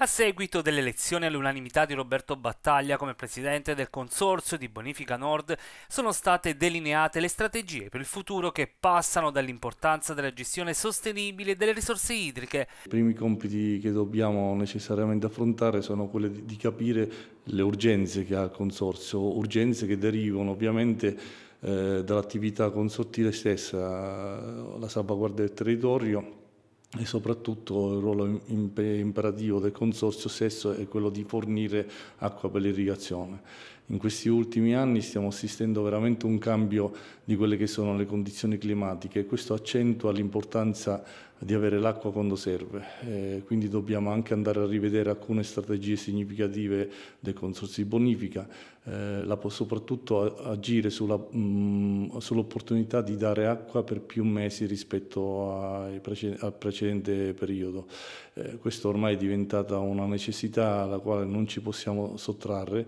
a seguito dell'elezione all'unanimità di Roberto Battaglia come presidente del Consorzio di Bonifica Nord, sono state delineate le strategie per il futuro che passano dall'importanza della gestione sostenibile delle risorse idriche. I primi compiti che dobbiamo necessariamente affrontare sono quelli di capire le urgenze che ha il Consorzio, urgenze che derivano ovviamente eh, dall'attività consortile stessa, la salvaguardia del territorio e soprattutto il ruolo imperativo del Consorzio stesso è quello di fornire acqua per l'irrigazione in questi ultimi anni stiamo assistendo veramente a un cambio di quelle che sono le condizioni climatiche e questo accentua l'importanza di avere l'acqua quando serve. Eh, quindi dobbiamo anche andare a rivedere alcune strategie significative dei consorsi di bonifica, eh, la, soprattutto agire mm, sull'opportunità di dare acqua per più mesi rispetto preced al precedente periodo. Eh, questo ormai è diventata una necessità alla quale non ci possiamo sottrarre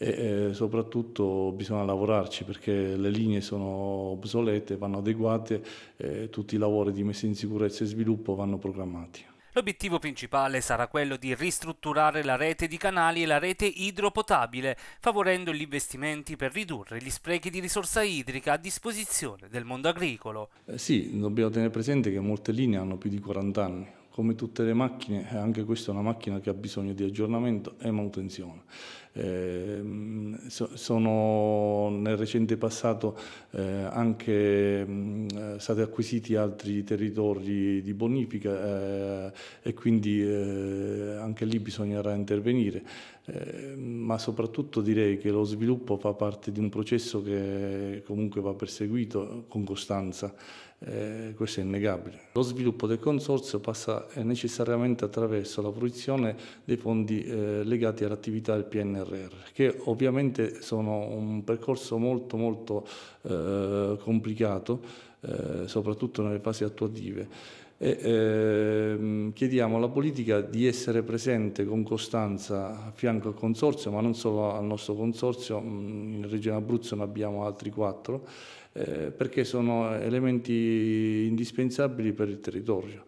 e soprattutto bisogna lavorarci perché le linee sono obsolete, vanno adeguate, eh, tutti i lavori di messa in sicurezza e sviluppo vanno programmati. L'obiettivo principale sarà quello di ristrutturare la rete di canali e la rete idropotabile, favorendo gli investimenti per ridurre gli sprechi di risorsa idrica a disposizione del mondo agricolo. Eh sì, dobbiamo tenere presente che molte linee hanno più di 40 anni, come tutte le macchine, eh, anche questa è una macchina che ha bisogno di aggiornamento e manutenzione. Eh, sono nel recente passato eh, anche mh, mm, eh, stati acquisiti altri territori di bonifica eh, e quindi eh, anche lì bisognerà intervenire. Ehm, ma soprattutto direi che lo sviluppo fa parte di un processo che comunque va perseguito con costanza, questo è innegabile. Lo sviluppo del consorzio passa è necessariamente attraverso la fruizione dei fondi eh, legati all'attività del PNRR, che ovviamente sono un percorso molto molto eh, complicato, eh, soprattutto nelle fasi attuative. E, ehm, chiediamo alla politica di essere presente con costanza a fianco al consorzio, ma non solo al nostro consorzio, mm, in Regione Abruzzo ne abbiamo altri quattro, eh, perché sono elementi indispensabili per il territorio.